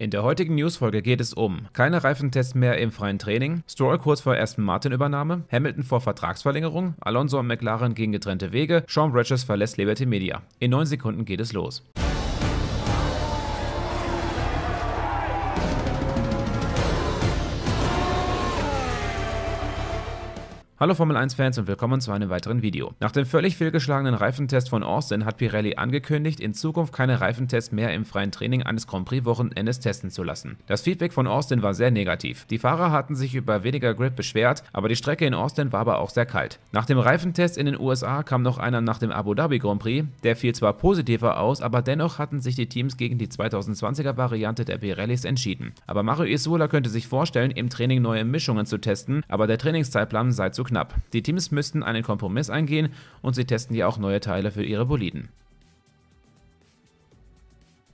In der heutigen Newsfolge geht es um keine Reifentests mehr im freien Training, Stroll kurz vor ersten Martin Übernahme, Hamilton vor Vertragsverlängerung, Alonso und McLaren gehen getrennte Wege, Sean Bridges verlässt Liberty Media. In neun Sekunden geht es los. Hallo Formel 1 Fans und willkommen zu einem weiteren Video. Nach dem völlig fehlgeschlagenen Reifentest von Austin hat Pirelli angekündigt, in Zukunft keine Reifentests mehr im freien Training eines Grand Prix Wochenendes testen zu lassen. Das Feedback von Austin war sehr negativ. Die Fahrer hatten sich über weniger Grip beschwert, aber die Strecke in Austin war aber auch sehr kalt. Nach dem Reifentest in den USA kam noch einer nach dem Abu Dhabi Grand Prix, der fiel zwar positiver aus, aber dennoch hatten sich die Teams gegen die 2020er Variante der Pirellis entschieden. Aber Mario Isola könnte sich vorstellen, im Training neue Mischungen zu testen, aber der Trainingszeitplan sei zu knapp. Die Teams müssten einen Kompromiss eingehen und sie testen ja auch neue Teile für ihre Boliden.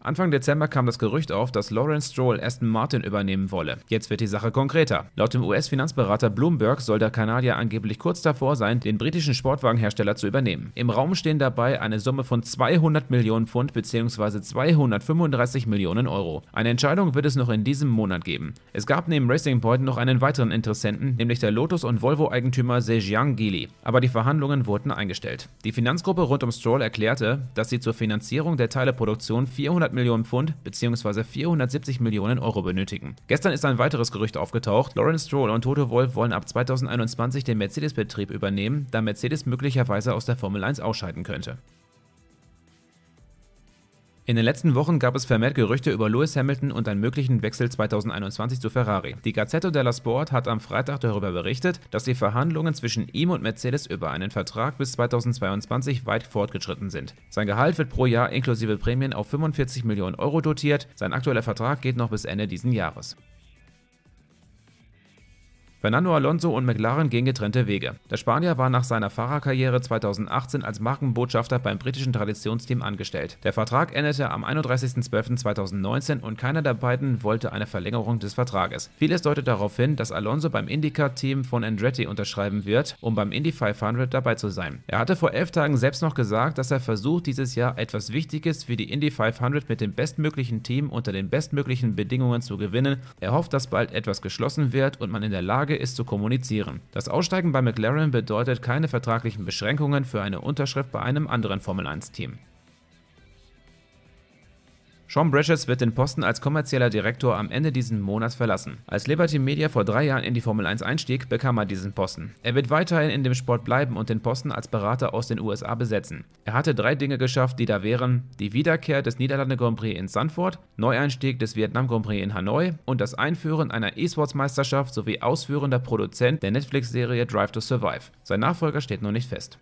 Anfang Dezember kam das Gerücht auf, dass Lawrence Stroll Aston Martin übernehmen wolle. Jetzt wird die Sache konkreter. Laut dem US-Finanzberater Bloomberg soll der Kanadier angeblich kurz davor sein, den britischen Sportwagenhersteller zu übernehmen. Im Raum stehen dabei eine Summe von 200 Millionen Pfund bzw. 235 Millionen Euro. Eine Entscheidung wird es noch in diesem Monat geben. Es gab neben Racing Point noch einen weiteren Interessenten, nämlich der Lotus- und Volvo-Eigentümer Sejiang Gili. Aber die Verhandlungen wurden eingestellt. Die Finanzgruppe rund um Stroll erklärte, dass sie zur Finanzierung der Teileproduktion 400 Millionen Pfund bzw. 470 Millionen Euro benötigen. Gestern ist ein weiteres Gerücht aufgetaucht. Lawrence Stroll und Toto Wolf wollen ab 2021 den Mercedes-Betrieb übernehmen, da Mercedes möglicherweise aus der Formel 1 ausscheiden könnte. In den letzten Wochen gab es vermehrt Gerüchte über Lewis Hamilton und einen möglichen Wechsel 2021 zu Ferrari. Die Gazzetto della Sport hat am Freitag darüber berichtet, dass die Verhandlungen zwischen ihm und Mercedes über einen Vertrag bis 2022 weit fortgeschritten sind. Sein Gehalt wird pro Jahr inklusive Prämien auf 45 Millionen Euro dotiert, sein aktueller Vertrag geht noch bis Ende dieses Jahres. Fernando Alonso und McLaren gehen getrennte Wege. Der Spanier war nach seiner Fahrerkarriere 2018 als Markenbotschafter beim britischen Traditionsteam angestellt. Der Vertrag endete am 31.12.2019 und keiner der beiden wollte eine Verlängerung des Vertrages. Vieles deutet darauf hin, dass Alonso beim Indycar-Team von Andretti unterschreiben wird, um beim Indy 500 dabei zu sein. Er hatte vor elf Tagen selbst noch gesagt, dass er versucht, dieses Jahr etwas Wichtiges für die Indy 500 mit dem bestmöglichen Team unter den bestmöglichen Bedingungen zu gewinnen. Er hofft, dass bald etwas geschlossen wird und man in der Lage Lage ist zu kommunizieren. Das Aussteigen bei McLaren bedeutet keine vertraglichen Beschränkungen für eine Unterschrift bei einem anderen Formel-1-Team. Sean Bridges wird den Posten als kommerzieller Direktor am Ende diesen Monats verlassen. Als Liberty Media vor drei Jahren in die Formel 1 einstieg, bekam er diesen Posten. Er wird weiterhin in dem Sport bleiben und den Posten als Berater aus den USA besetzen. Er hatte drei Dinge geschafft, die da wären die Wiederkehr des Niederlande Grand Prix in Sandford, Neueinstieg des Vietnam Grand Prix in Hanoi und das Einführen einer E-Sports-Meisterschaft sowie ausführender Produzent der Netflix-Serie Drive to Survive. Sein Nachfolger steht noch nicht fest.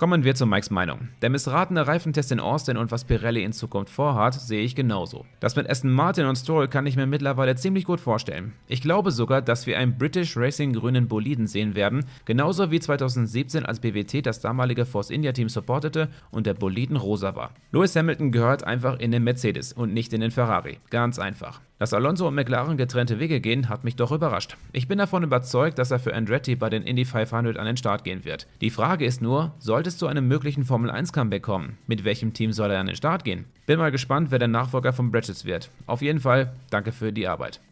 Kommen wir zu Mikes Meinung. Der missratene Reifentest in Austin und was Pirelli in Zukunft vorhat, sehe ich genauso. Das mit Aston Martin und Stroll kann ich mir mittlerweile ziemlich gut vorstellen. Ich glaube sogar, dass wir einen British Racing grünen Boliden sehen werden, genauso wie 2017, als BWT das damalige Force India Team supportete und der Boliden rosa war. Lewis Hamilton gehört einfach in den Mercedes und nicht in den Ferrari. Ganz einfach. Dass Alonso und McLaren getrennte Wege gehen, hat mich doch überrascht. Ich bin davon überzeugt, dass er für Andretti bei den Indy 500 an den Start gehen wird. Die Frage ist nur, sollte es zu einem möglichen Formel-1-Comeback kommen? Mit welchem Team soll er an den Start gehen? Bin mal gespannt, wer der Nachfolger von Bridges wird. Auf jeden Fall, danke für die Arbeit.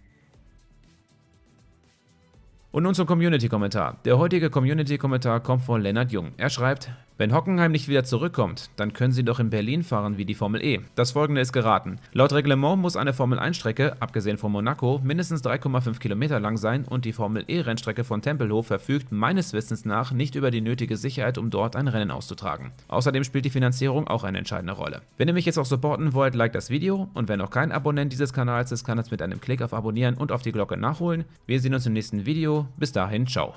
Und nun zum Community-Kommentar. Der heutige Community-Kommentar kommt von Lennart Jung. Er schreibt, wenn Hockenheim nicht wieder zurückkommt, dann können sie doch in Berlin fahren wie die Formel E. Das folgende ist geraten. Laut Reglement muss eine Formel 1 Strecke, abgesehen von Monaco, mindestens 3,5 Kilometer lang sein und die Formel E Rennstrecke von Tempelhof verfügt meines Wissens nach nicht über die nötige Sicherheit, um dort ein Rennen auszutragen. Außerdem spielt die Finanzierung auch eine entscheidende Rolle. Wenn ihr mich jetzt auch supporten wollt, like das Video und wenn noch kein Abonnent dieses Kanals ist, kann es mit einem Klick auf Abonnieren und auf die Glocke nachholen. Wir sehen uns im nächsten Video. Bis dahin, ciao.